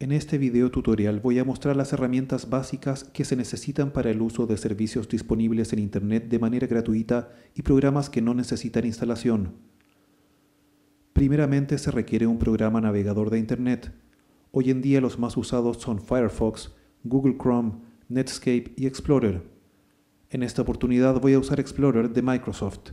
En este video tutorial voy a mostrar las herramientas básicas que se necesitan para el uso de servicios disponibles en Internet de manera gratuita y programas que no necesitan instalación. Primeramente se requiere un programa navegador de Internet. Hoy en día los más usados son Firefox, Google Chrome, Netscape y Explorer. En esta oportunidad voy a usar Explorer de Microsoft.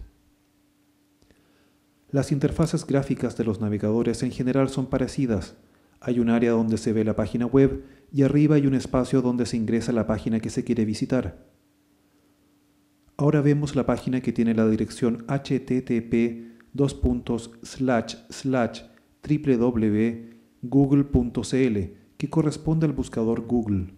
Las interfaces gráficas de los navegadores en general son parecidas, hay un área donde se ve la página web y arriba hay un espacio donde se ingresa la página que se quiere visitar. Ahora vemos la página que tiene la dirección http www.google.cl que corresponde al buscador Google.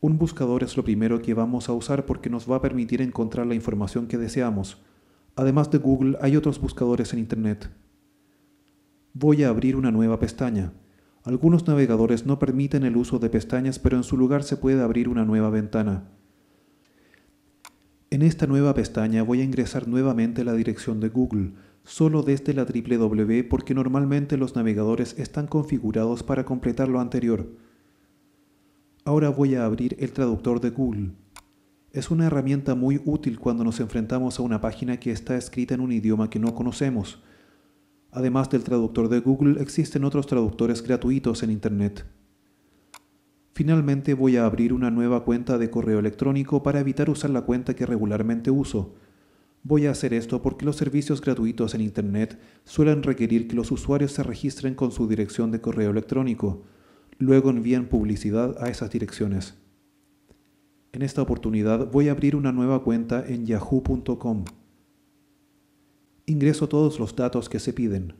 Un buscador es lo primero que vamos a usar porque nos va a permitir encontrar la información que deseamos. Además de Google, hay otros buscadores en Internet voy a abrir una nueva pestaña. Algunos navegadores no permiten el uso de pestañas, pero en su lugar se puede abrir una nueva ventana. En esta nueva pestaña voy a ingresar nuevamente la dirección de Google, solo desde la www e, porque normalmente los navegadores están configurados para completar lo anterior. Ahora voy a abrir el traductor de Google. Es una herramienta muy útil cuando nos enfrentamos a una página que está escrita en un idioma que no conocemos, Además del traductor de Google, existen otros traductores gratuitos en Internet. Finalmente voy a abrir una nueva cuenta de correo electrónico para evitar usar la cuenta que regularmente uso. Voy a hacer esto porque los servicios gratuitos en Internet suelen requerir que los usuarios se registren con su dirección de correo electrónico. Luego envían publicidad a esas direcciones. En esta oportunidad voy a abrir una nueva cuenta en yahoo.com ingreso todos los datos que se piden.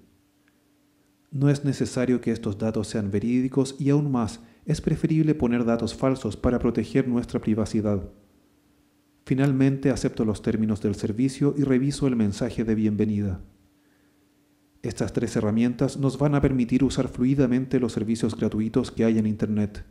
No es necesario que estos datos sean verídicos y aún más, es preferible poner datos falsos para proteger nuestra privacidad. Finalmente acepto los términos del servicio y reviso el mensaje de bienvenida. Estas tres herramientas nos van a permitir usar fluidamente los servicios gratuitos que hay en Internet.